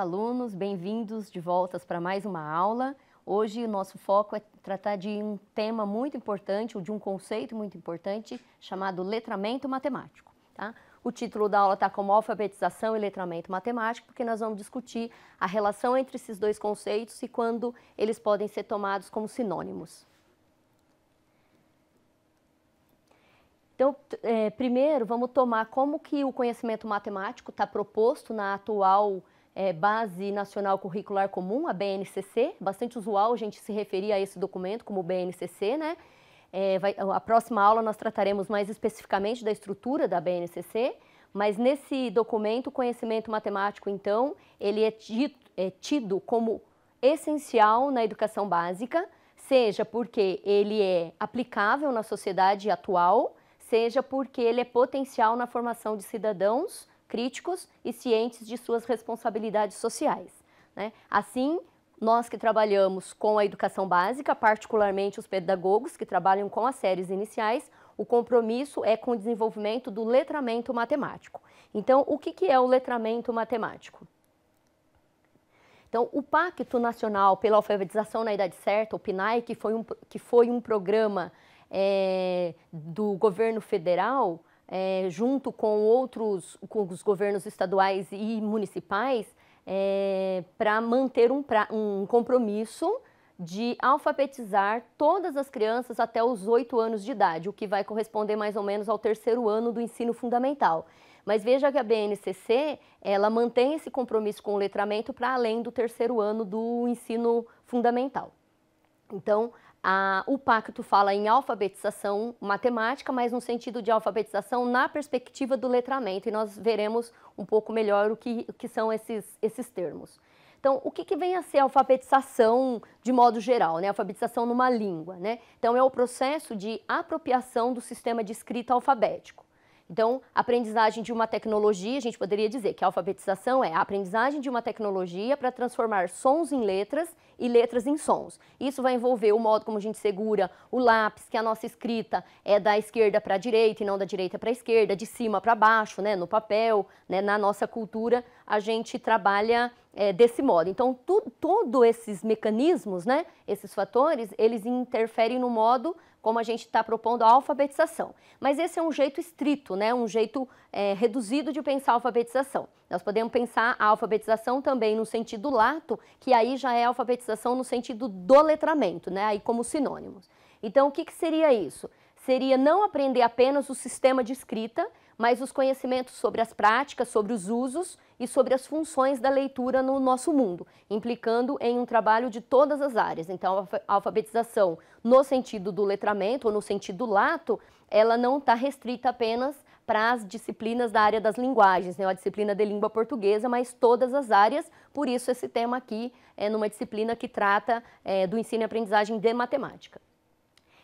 Olá, alunos, bem-vindos de voltas para mais uma aula. Hoje o nosso foco é tratar de um tema muito importante, ou de um conceito muito importante, chamado letramento matemático. Tá? O título da aula está como alfabetização e letramento matemático, porque nós vamos discutir a relação entre esses dois conceitos e quando eles podem ser tomados como sinônimos. Então, é, primeiro, vamos tomar como que o conhecimento matemático está proposto na atual é, Base Nacional Curricular Comum, a BNCC, bastante usual a gente se referir a esse documento como BNCC, né? É, vai, a próxima aula nós trataremos mais especificamente da estrutura da BNCC, mas nesse documento, o conhecimento matemático, então, ele é tido, é tido como essencial na educação básica, seja porque ele é aplicável na sociedade atual, seja porque ele é potencial na formação de cidadãos críticos e cientes de suas responsabilidades sociais. Né? Assim, nós que trabalhamos com a educação básica, particularmente os pedagogos que trabalham com as séries iniciais, o compromisso é com o desenvolvimento do letramento matemático. Então, o que, é o letramento matemático? Então, o Pacto Nacional pela Alfabetização na Idade Certa, o PNAE, que foi um, que foi um programa é, do governo federal, é, junto com outros, com os governos estaduais e municipais, é, para manter um, pra, um compromisso de alfabetizar todas as crianças até os oito anos de idade, o que vai corresponder mais ou menos ao terceiro ano do ensino fundamental. Mas veja que a BNCC, ela mantém esse compromisso com o letramento para além do terceiro ano do ensino fundamental. Então, a, o pacto fala em alfabetização matemática, mas no sentido de alfabetização na perspectiva do letramento, e nós veremos um pouco melhor o que, o que são esses, esses termos. Então, o que, que, vem a ser alfabetização de modo geral, né? Alfabetização numa língua, né? Então, é o processo de apropriação do sistema de escrita alfabético. Então, aprendizagem de uma tecnologia, a gente poderia dizer que a alfabetização é a aprendizagem de uma tecnologia para transformar sons em letras e letras em sons. Isso vai envolver o modo como a gente segura o lápis, que a nossa escrita é da esquerda para a direita e não da direita para a esquerda, de cima para baixo, né, no papel, né, na nossa cultura, a gente trabalha é, desse modo. Então, todos esses mecanismos, né, esses fatores, eles interferem no modo como a gente está propondo a alfabetização. Mas esse é um jeito estrito, né? um jeito é, reduzido de pensar a alfabetização. Nós podemos pensar a alfabetização também no sentido lato, que aí já é alfabetização no sentido do letramento, né? aí como sinônimos. Então, o que, que seria isso? Seria não aprender apenas o sistema de escrita, mas os conhecimentos sobre as práticas, sobre os usos e sobre as funções da leitura no nosso mundo, implicando em um trabalho de todas as áreas. Então, a alfabetização no sentido do letramento ou no sentido lato, ela não está restrita apenas para as disciplinas da área das linguagens, né? a disciplina de língua portuguesa, mas todas as áreas, por isso esse tema aqui é numa disciplina que trata é, do ensino e aprendizagem de matemática.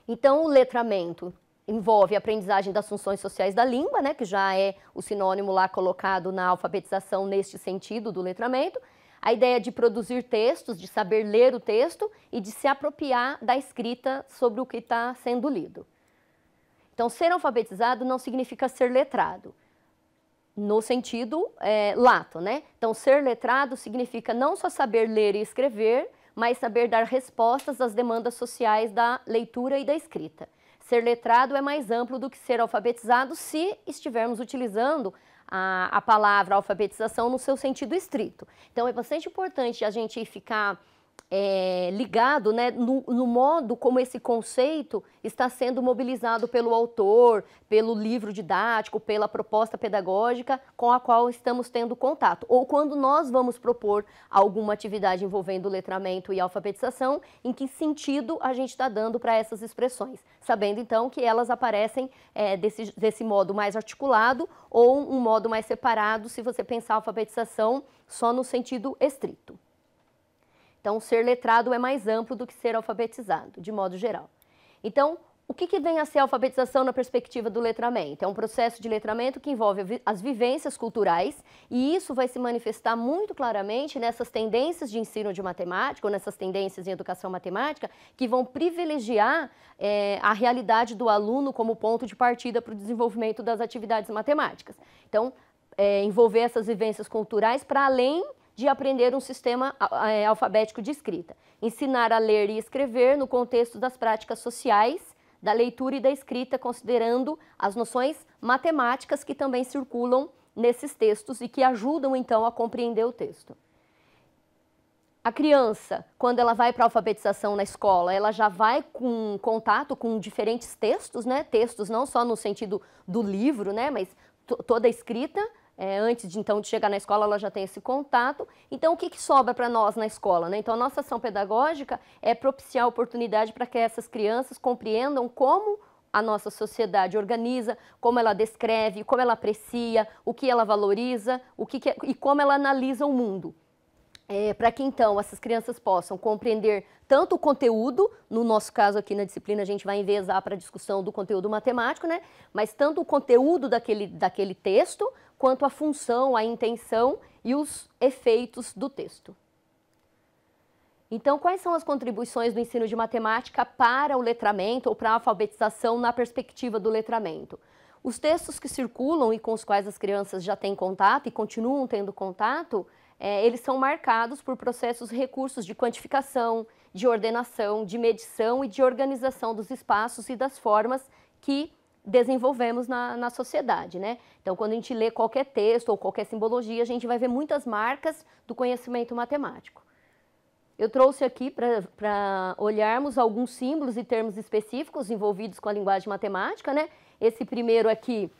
Então, o letramento envolve a aprendizagem das funções sociais da língua, né, que já é o sinônimo lá colocado na alfabetização neste sentido do letramento, a ideia de produzir textos, de saber ler o texto e de se apropriar da escrita sobre o que está sendo lido. Então, ser alfabetizado não significa ser letrado, no sentido é, lato, né? Então, ser letrado significa não só saber ler e escrever, mas saber dar respostas às demandas sociais da leitura e da escrita. Ser letrado é mais amplo do que ser alfabetizado se estivermos utilizando a, a palavra alfabetização no seu sentido estrito. Então, é bastante importante a gente ficar é, ligado né, no, no, modo como esse conceito está sendo mobilizado pelo autor, pelo livro didático, pela proposta pedagógica com a qual estamos tendo contato. Ou quando nós vamos propor alguma atividade envolvendo letramento e alfabetização, em que sentido a gente está dando para essas expressões, sabendo então que elas aparecem é, desse, desse modo mais articulado ou um modo mais separado, se você pensar alfabetização só no sentido estrito. Então, ser letrado é mais amplo do que ser alfabetizado, de modo geral. Então, o que, que vem a ser a alfabetização na perspectiva do letramento? É um processo de letramento que envolve as vivências culturais e isso vai se manifestar muito claramente nessas tendências de ensino de matemática ou nessas tendências em educação matemática que vão privilegiar é, a realidade do aluno como ponto de partida para o desenvolvimento das atividades matemáticas. Então, é, envolver essas vivências culturais para além de aprender um sistema é, alfabético de escrita. Ensinar a ler e escrever no contexto das práticas sociais, da leitura e da escrita, considerando as noções matemáticas que também circulam nesses textos e que ajudam então a compreender o texto. A criança, quando ela vai para a alfabetização na escola, ela já vai com contato com diferentes textos, né? Textos não só no sentido do livro, né? Mas toda a escrita, é, antes de então de chegar na escola, ela já tem esse contato. Então, o que, que sobra para nós na escola? Né? Então, a nossa ação pedagógica é propiciar oportunidade para que essas crianças compreendam como a nossa sociedade organiza, como ela descreve, como ela aprecia, o que ela valoriza, o que, que é, e como ela analisa o mundo. É, para que então essas crianças possam compreender tanto o conteúdo, no nosso caso aqui na disciplina a gente vai envezar para a discussão do conteúdo matemático, né? mas tanto o conteúdo daquele, daquele texto, quanto à função, à intenção e os efeitos do texto. Então, quais são as contribuições do ensino de matemática para o letramento ou para a alfabetização na perspectiva do letramento? Os textos que circulam e com os quais as crianças já têm contato e continuam tendo contato, é, eles são marcados por processos e recursos de quantificação, de ordenação, de medição e de organização dos espaços e das formas que desenvolvemos na, na sociedade, né? Então, quando a gente lê qualquer texto ou qualquer simbologia, a gente vai ver muitas marcas do conhecimento matemático. Eu trouxe aqui para olharmos alguns símbolos e termos específicos envolvidos com a linguagem matemática, né? Esse primeiro aqui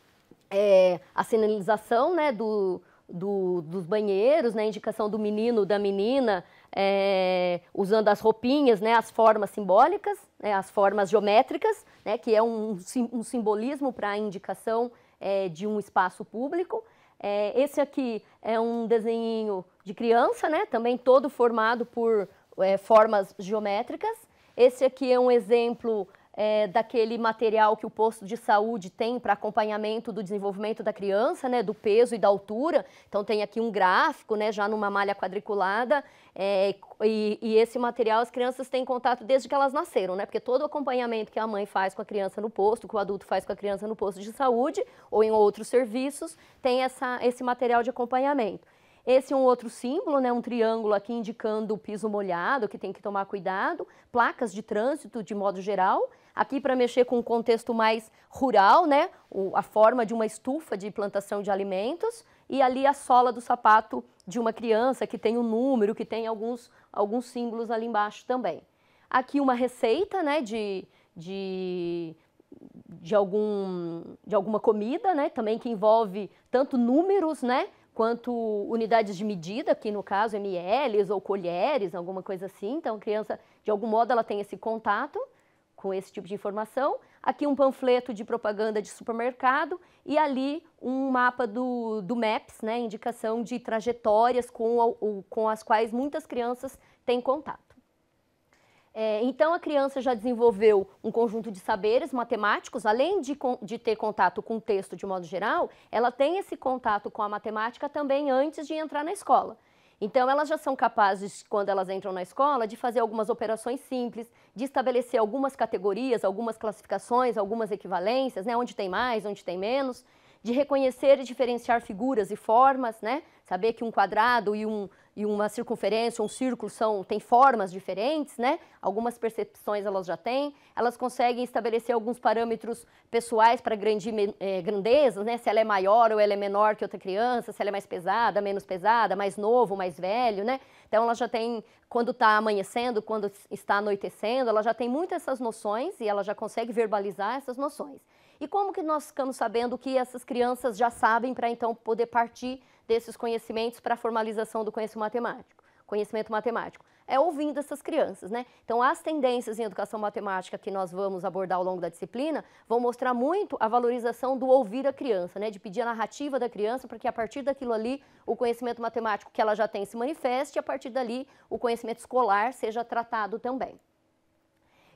é a sinalização, né, do, do, dos banheiros, né, indicação do menino, da menina, é, usando as roupinhas, né, as formas simbólicas, né, as formas geométricas, né, que é um, um simbolismo para a indicação é, de um espaço público. É, esse aqui é um desenho de criança, né, também todo formado por é, formas geométricas. Esse aqui é um exemplo é, daquele material que o posto de saúde tem para acompanhamento do desenvolvimento da criança, né, do peso e da altura. Então tem aqui um gráfico, né, já numa malha quadriculada, é, e, e, esse material as crianças têm contato desde que elas nasceram, né, porque todo acompanhamento que a mãe faz com a criança no posto, que o adulto faz com a criança no posto de saúde ou em outros serviços, tem essa, esse material de acompanhamento. Esse é um outro símbolo, né, um triângulo aqui indicando o piso molhado, que tem que tomar cuidado, placas de trânsito de modo geral, aqui para mexer com um contexto mais rural, né? O, a forma de uma estufa de plantação de alimentos e ali a sola do sapato de uma criança que tem um número, que tem alguns, alguns símbolos ali embaixo também. Aqui uma receita, né? De, de de, algum, de alguma comida, né? Também que envolve tanto números, né? Quanto unidades de medida, que no caso é MLs ou colheres, alguma coisa assim. Então, a criança, de algum modo, ela tem esse contato com esse tipo de informação. Aqui um panfleto de propaganda de supermercado e ali um mapa do, do MAPS, né, indicação de trajetórias com, o, com as quais muitas crianças têm contato. É, então, a criança já desenvolveu um conjunto de saberes matemáticos, além de, de ter contato com o texto de modo geral, ela tem esse contato com a matemática também antes de entrar na escola. Então, elas já são capazes, quando elas entram na escola, de fazer algumas operações simples, de estabelecer algumas categorias, algumas classificações, algumas equivalências, né? onde tem mais, onde tem menos, de reconhecer e diferenciar figuras e formas, né? saber que um quadrado e um, e uma circunferência, um círculo são tem formas diferentes, né? Algumas percepções elas já têm. Elas conseguem estabelecer alguns parâmetros pessoais para é, grandezas, né? Se ela é maior ou ela é menor que outra criança, se ela é mais pesada, menos pesada, mais novo, mais velho, né? Então ela já tem quando está amanhecendo, quando está anoitecendo, ela já tem muitas essas noções e ela já consegue verbalizar essas noções. E como que nós ficamos sabendo que essas crianças já sabem para então poder partir desses conhecimentos para a formalização do conhecimento matemático. Conhecimento matemático é ouvindo essas crianças, né? Então, as tendências em educação matemática que nós vamos abordar ao longo da disciplina vão mostrar muito a valorização do ouvir a criança, né? De pedir a narrativa da criança para que a partir daquilo ali o conhecimento matemático que ela já tem se manifeste e a partir dali o conhecimento escolar seja tratado também.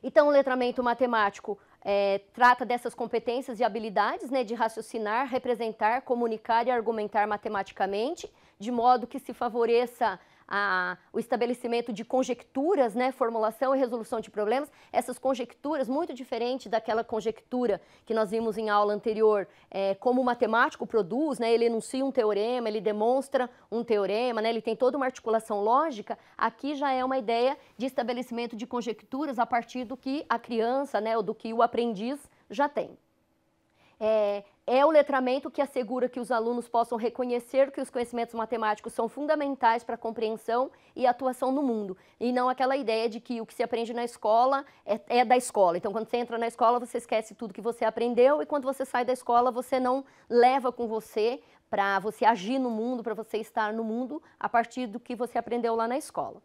Então, o letramento matemático é, trata dessas competências e habilidades né, de raciocinar, representar, comunicar e argumentar matematicamente, de modo que se favoreça a, o estabelecimento de conjecturas, né, formulação e resolução de problemas, essas conjecturas, muito diferente daquela conjectura que nós vimos em aula anterior, é, como o matemático produz, né, ele enuncia um teorema, ele demonstra um teorema, né, ele tem toda uma articulação lógica, aqui já é uma ideia de estabelecimento de conjecturas a partir do que a criança, né, ou do que o aprendiz já tem é, é o letramento que assegura que os alunos possam reconhecer que os conhecimentos matemáticos são fundamentais para a compreensão e atuação no mundo, e não aquela ideia de que o que se aprende na escola é, é, da escola. Então, quando você entra na escola, você esquece tudo que você aprendeu, e quando você sai da escola, você não leva com você para você agir no mundo, para você estar no mundo, a partir do que você aprendeu lá na escola.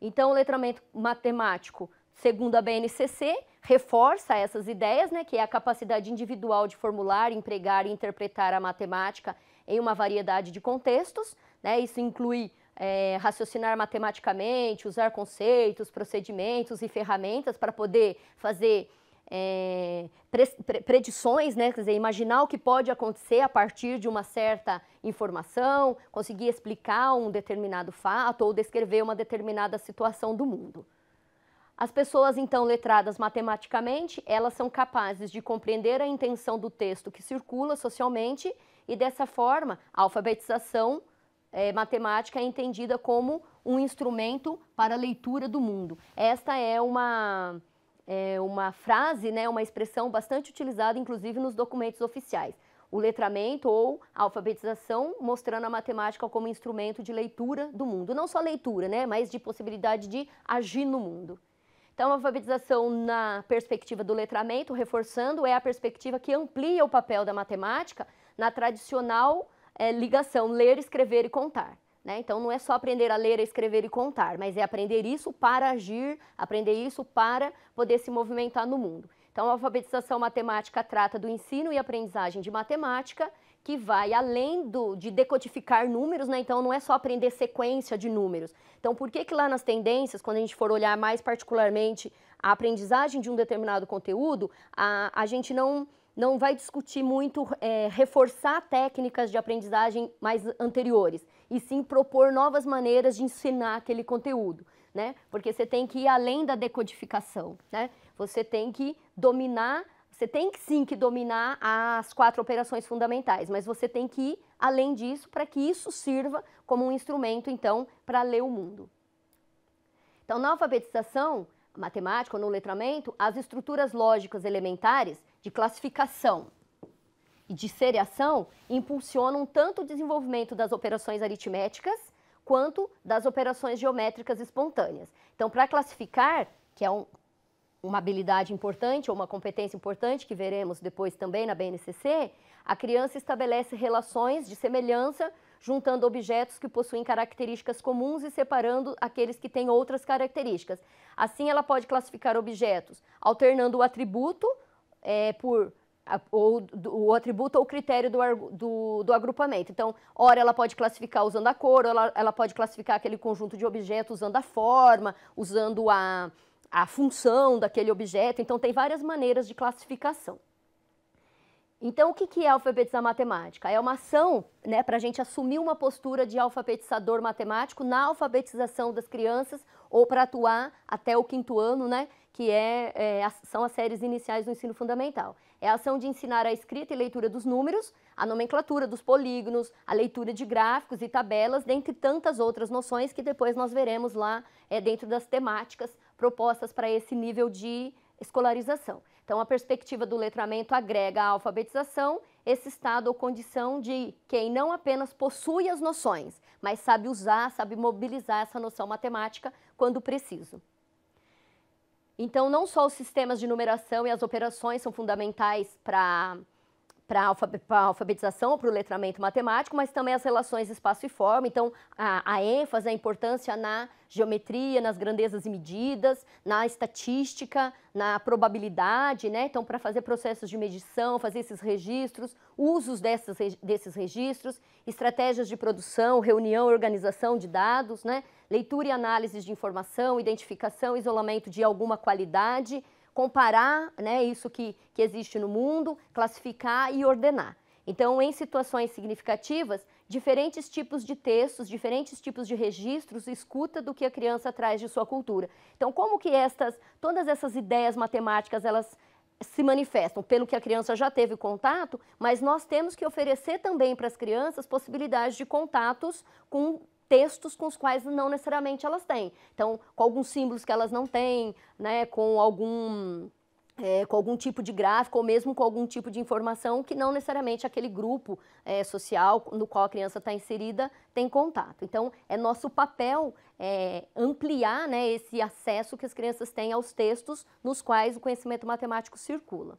Então, o letramento matemático, segundo a BNCC, reforça essas ideias, né, que é a capacidade individual de formular, empregar e interpretar a matemática em uma variedade de contextos. Né, isso inclui é, raciocinar matematicamente, usar conceitos, procedimentos e ferramentas para poder fazer é, pre pre predições, né? quer dizer, imaginar o que pode acontecer a partir de uma certa informação, conseguir explicar um determinado fato ou descrever uma determinada situação do mundo. As pessoas então letradas matematicamente, elas são capazes de compreender a intenção do texto que circula socialmente e dessa forma, a alfabetização é, matemática é entendida como um instrumento para a leitura do mundo. Esta é uma é uma frase, né, uma expressão bastante utilizada, inclusive nos documentos oficiais. O letramento ou a alfabetização, mostrando a matemática como instrumento de leitura do mundo. Não só leitura, né, mas de possibilidade de agir no mundo. Então, a alfabetização na perspectiva do letramento, reforçando, é a perspectiva que amplia o papel da matemática na tradicional é, ligação ler, escrever e contar. Né? Então, não é só aprender a ler, a escrever e contar, mas é aprender isso para agir, aprender isso para poder se movimentar no mundo. Então, a alfabetização matemática trata do ensino e aprendizagem de matemática que vai além do, de decodificar números, né? Então não é só aprender sequência de números. Então por que que lá nas tendências, quando a gente for olhar mais particularmente a aprendizagem de um determinado conteúdo, a, a gente não não vai discutir muito é, reforçar técnicas de aprendizagem mais anteriores, e sim propor novas maneiras de ensinar aquele conteúdo, né? Porque você tem que ir além da decodificação, né? Você tem que dominar você tem que sim que dominar as quatro operações fundamentais, mas você tem que ir além disso para que isso sirva como um instrumento, então, para ler o mundo. Então, na alfabetização matemática ou no letramento, as estruturas lógicas elementares de classificação e de seriação impulsionam tanto o desenvolvimento das operações aritméticas quanto das operações geométricas espontâneas. Então, para classificar, que é um uma habilidade importante ou uma competência importante que veremos depois também na BNCC, a criança estabelece relações de semelhança juntando objetos que possuem características comuns e separando aqueles que têm outras características. Assim, ela pode classificar objetos alternando o atributo é, por ou o atributo ou critério do, do, do, agrupamento. Então, ora ela pode classificar usando a cor, ela, ela pode classificar aquele conjunto de objetos usando a forma, usando a, a função daquele objeto. Então, tem várias maneiras de classificação. Então, o que é alfabetizar matemática? É uma ação né, para a gente assumir uma postura de alfabetizador matemático na alfabetização das crianças ou para atuar até o quinto ano, né, que é, é, são as séries iniciais do ensino fundamental. É a ação de ensinar a escrita e leitura dos números, a nomenclatura dos polígonos, a leitura de gráficos e tabelas, dentre tantas outras noções que depois nós veremos lá é, dentro das temáticas propostas para esse nível de escolarização. Então, a perspectiva do letramento agrega à alfabetização esse estado ou condição de quem não apenas possui as noções, mas sabe usar, sabe mobilizar essa noção matemática quando preciso. Então, não só os sistemas de numeração e as operações são fundamentais para para a alfabetização, para o letramento matemático, mas também as relações espaço e forma. Então, a, a, ênfase, a importância na geometria, nas grandezas e medidas, na estatística, na probabilidade, né? Então, para fazer processos de medição, fazer esses registros, usos dessas, desses registros, estratégias de produção, reunião e organização de dados, né? Leitura e análise de informação, identificação, isolamento de alguma qualidade, comparar né, isso que, que existe no mundo, classificar e ordenar. Então, em situações significativas, diferentes tipos de textos, diferentes tipos de registros, escuta do que a criança traz de sua cultura. Então, como que estas, todas essas ideias matemáticas, elas se manifestam pelo que a criança já teve contato, mas nós temos que oferecer também para as crianças possibilidades de contatos com textos com os quais não necessariamente elas têm. Então, com alguns símbolos que elas não têm, né, com algum é, com algum tipo de gráfico ou mesmo com algum tipo de informação que não necessariamente aquele grupo é, social no qual a criança está inserida tem contato. Então, é nosso papel é, ampliar né, esse acesso que as crianças têm aos textos nos quais o conhecimento matemático circula.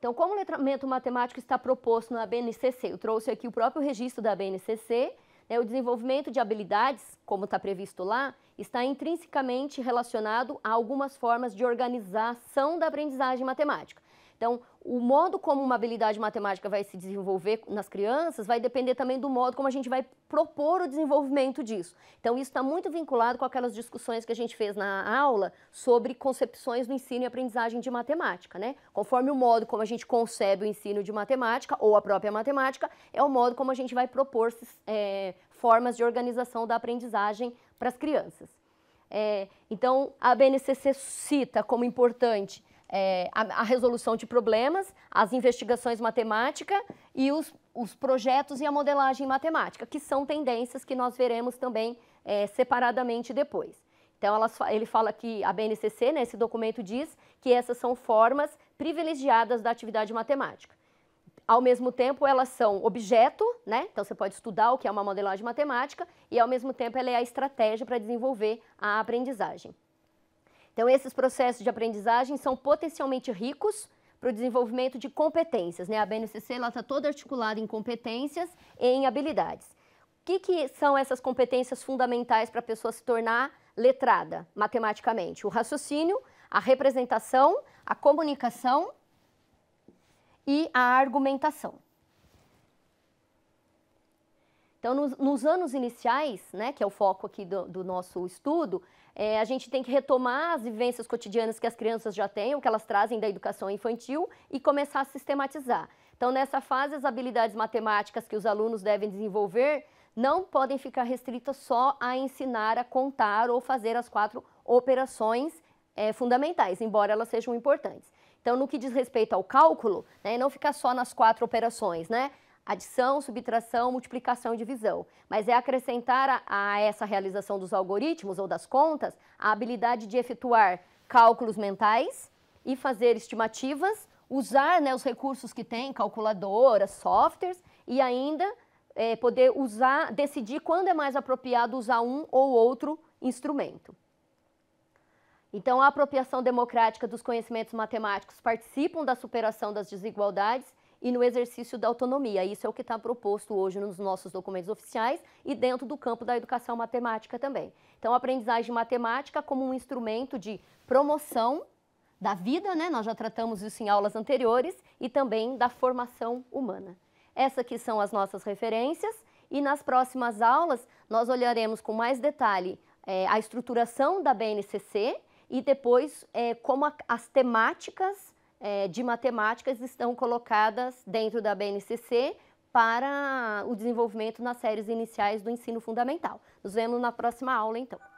Então, como o letramento matemático está proposto na BNCC? Eu trouxe aqui o próprio registro da BNCC, é, o desenvolvimento de habilidades, como está previsto lá, está intrinsecamente relacionado a algumas formas de organização da aprendizagem matemática. Então, o modo como uma habilidade matemática vai se desenvolver nas crianças vai depender também do modo como a gente vai propor o desenvolvimento disso. Então, isso está muito vinculado com aquelas discussões que a gente fez na aula sobre concepções do ensino e aprendizagem de matemática, né? Conforme o modo como a gente concebe o ensino de matemática ou a própria matemática, é o modo como a gente vai propor é, formas de organização da aprendizagem para as crianças. É, então, a BNCC cita como importante é, a, a, resolução de problemas, as investigações matemática e os, os, projetos e a modelagem matemática, que são tendências que nós veremos também é, separadamente depois. Então, elas, ele fala que a BNCC, né, esse documento diz que essas são formas privilegiadas da atividade matemática. Ao mesmo tempo, elas são objeto, né? então você pode estudar o que é uma modelagem matemática, e ao mesmo tempo ela é a estratégia para desenvolver a aprendizagem. Então, esses processos de aprendizagem são potencialmente ricos para o desenvolvimento de competências. Né? A BNCC está toda articulada em competências e em habilidades. O que, que são essas competências fundamentais para a pessoa se tornar letrada matematicamente? O raciocínio, a representação, a comunicação e a argumentação. Então, nos, nos anos iniciais, né, que é o foco aqui do, do nosso estudo, é, a gente tem que retomar as vivências cotidianas que as crianças já têm, o que elas trazem da educação infantil e começar a sistematizar. Então, nessa fase, as habilidades matemáticas que os alunos devem desenvolver não podem ficar restritas só a ensinar a contar ou fazer as quatro operações é, fundamentais, embora elas sejam importantes. Então, no que diz respeito ao cálculo, né, não ficar só nas quatro operações, né? adição, subtração, multiplicação e divisão, mas é acrescentar a, a essa realização dos algoritmos ou das contas a habilidade de efetuar cálculos mentais e fazer estimativas, usar né, os recursos que tem, calculadoras, softwares, e ainda é, poder usar, decidir quando é mais apropriado usar um ou outro instrumento. Então, a apropriação democrática dos conhecimentos matemáticos participam da superação das desigualdades e no exercício da autonomia. Isso é o que está proposto hoje nos nossos documentos oficiais e dentro do campo da educação matemática também. Então, a aprendizagem matemática como um instrumento de promoção da vida, né? nós já tratamos isso em aulas anteriores, e também da formação humana. Essas aqui são as nossas referências e nas próximas aulas nós olharemos com mais detalhe é, a estruturação da BNCC e depois é, como a, as temáticas é, de matemáticas estão colocadas dentro da BNCC para o desenvolvimento nas séries iniciais do ensino fundamental. Nos vemos na próxima aula, então.